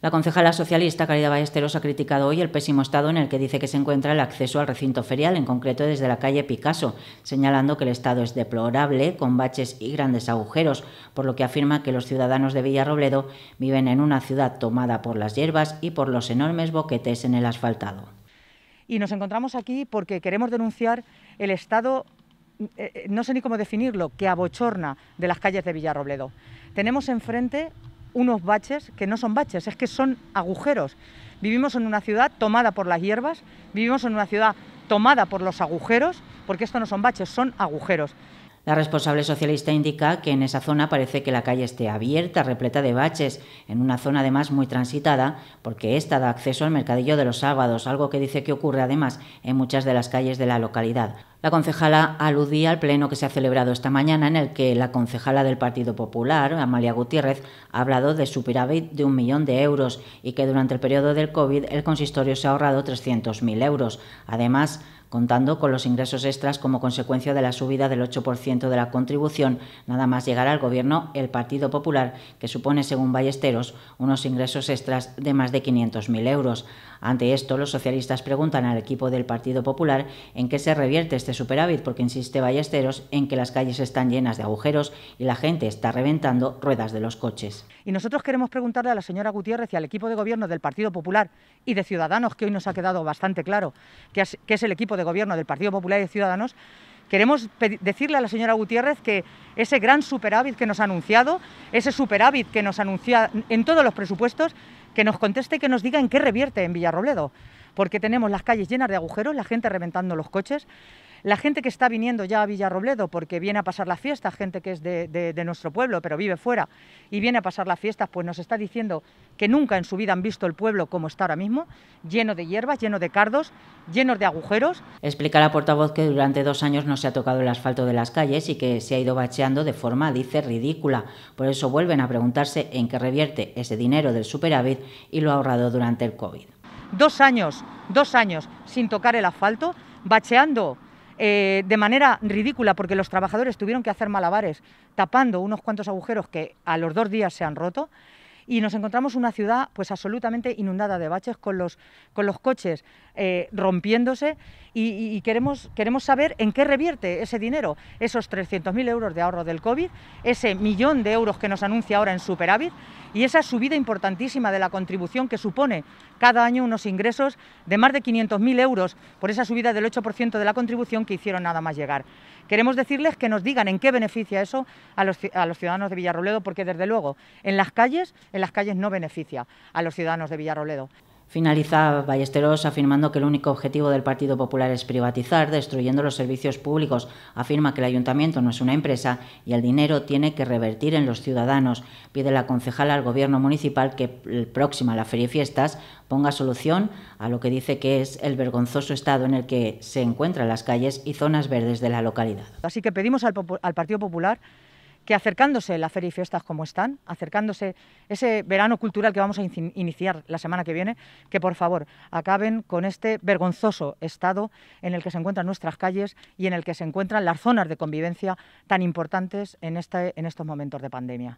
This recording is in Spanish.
La concejala socialista Caridad Ballesteros ha criticado hoy el pésimo estado en el que dice que se encuentra el acceso al recinto ferial, en concreto desde la calle Picasso, señalando que el estado es deplorable, con baches y grandes agujeros, por lo que afirma que los ciudadanos de Villarrobledo viven en una ciudad tomada por las hierbas y por los enormes boquetes en el asfaltado. Y nos encontramos aquí porque queremos denunciar el estado eh, eh, no sé ni cómo definirlo, que abochorna de las calles de Villarrobledo. Tenemos enfrente unos baches que no son baches, es que son agujeros. Vivimos en una ciudad tomada por las hierbas, vivimos en una ciudad tomada por los agujeros, porque esto no son baches, son agujeros. La responsable socialista indica que en esa zona parece que la calle esté abierta, repleta de baches, en una zona además muy transitada, porque esta da acceso al mercadillo de los sábados, algo que dice que ocurre además en muchas de las calles de la localidad. La concejala aludía al pleno que se ha celebrado esta mañana en el que la concejala del Partido Popular, Amalia Gutiérrez, ha hablado de superávit de un millón de euros y que durante el periodo del COVID el consistorio se ha ahorrado 300.000 euros. Además, contando con los ingresos extras como consecuencia de la subida del 8% de la contribución, nada más llegar al Gobierno el Partido Popular, que supone, según Ballesteros, unos ingresos extras de más de 500.000 euros. Ante esto, los socialistas preguntan al equipo del Partido Popular en qué se revierte este superávit, porque insiste Ballesteros en que las calles están llenas de agujeros y la gente está reventando ruedas de los coches. Y nosotros queremos preguntarle a la señora Gutiérrez y al equipo de gobierno del Partido Popular y de Ciudadanos, que hoy nos ha quedado bastante claro que es, es el equipo de gobierno del Partido Popular y de Ciudadanos, queremos decirle a la señora Gutiérrez que ese gran superávit que nos ha anunciado, ese superávit que nos anuncia en todos los presupuestos, que nos conteste y que nos diga en qué revierte en Villarrobledo, porque tenemos las calles llenas de agujeros, la gente reventando los coches, la gente que está viniendo ya a Villarrobledo porque viene a pasar la fiesta, gente que es de, nuestro pueblo pero vive fuera y viene a pasar las fiestas, pues nos está diciendo que nunca en su vida han visto el pueblo como está ahora mismo, lleno de hierbas, lleno de cardos, llenos de agujeros. Explica la portavoz que durante dos años no se ha tocado el asfalto de las calles y que se ha ido bacheando de forma, dice, ridícula. Por eso vuelven a preguntarse en qué revierte ese dinero del superávit y lo ahorrado durante el COVID. Dos años, dos años sin tocar el asfalto, bacheando eh, de manera ridícula, porque los trabajadores tuvieron que hacer malabares tapando unos cuantos agujeros que a los dos días se han roto y nos encontramos una ciudad pues absolutamente inundada de baches con los, con los coches eh, rompiéndose y, queremos, queremos saber en qué revierte ese dinero, esos 300.000 euros de ahorro del COVID, ese millón de euros que nos anuncia ahora en superávit y esa subida importantísima de la contribución que supone cada año unos ingresos de más de 500.000 euros por esa subida del 8% de la contribución que hicieron nada más llegar. Queremos decirles que nos digan en qué beneficia eso a los, a los ciudadanos de Villarroledo, porque desde luego en las calles, en las calles no beneficia a los ciudadanos de Villarroledo. Finaliza Ballesteros afirmando que el único objetivo del Partido Popular es privatizar, destruyendo los servicios públicos. Afirma que el ayuntamiento no es una empresa y el dinero tiene que revertir en los ciudadanos. Pide la concejala al gobierno municipal que próxima a la Feria y Fiestas ponga solución a lo que dice que es el vergonzoso estado en el que se encuentran las calles y zonas verdes de la localidad. Así que pedimos al Partido Popular que acercándose la Feria y Fiestas como están, acercándose ese verano cultural que vamos a iniciar la semana que viene, que por favor acaben con este vergonzoso estado en el que se encuentran nuestras calles y en el que se encuentran las zonas de convivencia tan importantes en este, estos momentos de pandemia.